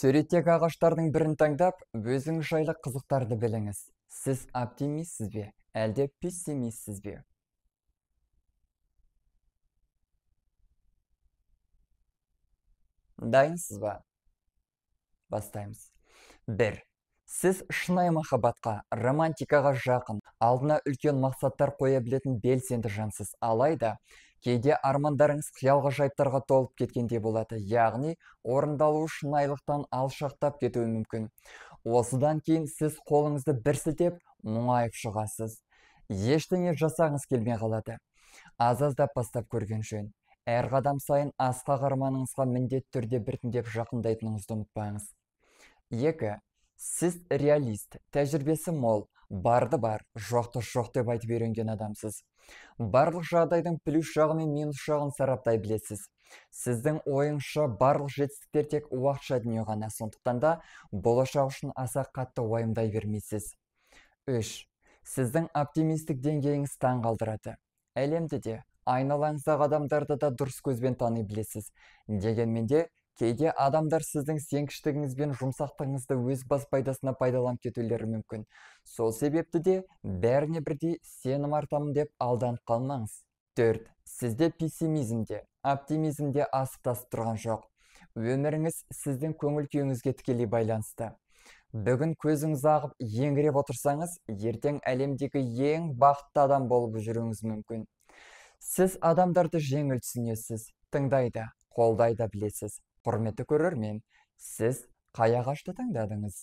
суреттегі ағаштардың бірін таңдап өзіңіз жайлы қызықтарды біліңіз сіз оптимистсіз бе әлде пессимистсіз бе дайынсыз ба бастаймыз бір сіз шынайы махаббатқа романтикаға жақын алдына үлкен мақсаттар қоя білетін белсенді жансыз алайда кейде армандарыңыз қиял ғажайыптарға толып кеткендей болады яғни орындалу шынайылықтан алшақтап кетуі мүмкін осыдан кейін сіз қолыңызды бір сілтеп мұңайып шығасыз ештеңе жасағыңыз келмей қалады аз аздап бастап көрген жөн әр қадам сайын асқақ арманыңызға міндетті түрде біртіндеп жақындайтыныңызды ұмытпаңыз екі сіз реалист тәжірибесі мол барды бар жоқты жоқ деп айтып үйренген адамсыз барлық жағдайдың плюс жағы мен минус жағын сараптай білесіз сіздің ойыңызша барлық жетістіктер тек уақытша дүние ғана сондықтан да болашақ үшін аса қатты уайымдай бермейсіз үш сіздің оптимистік деңгейіңіз қалдырады. әлемді де айналаңыздағы адамдарды да дұрыс көзбен тани білесіз дегенмен де кейде адамдар сіздің сенгіштігіңіз бен жұмсақтығыңызды өз бас пайдасына пайдаланып кетулері мүмкін сол себепті де бәріне бірдей сенім артамын деп алданып қалмаңыз төрт сізде пессимизм де оптимизм асып тасып тұрған жоқ өміріңіз сіздің көңіл күйіңізге тікелей байланысты бүгін көзіңіз ағып еңіреп отырсаңыз ертең әлемдегі ең бақытты адам болып жүруіңіз мүмкін сіз адамдарды жеңіл түсінесіз да қолдай да білесіз құрметті көрермен сіз қай ағашты таңдадыңыз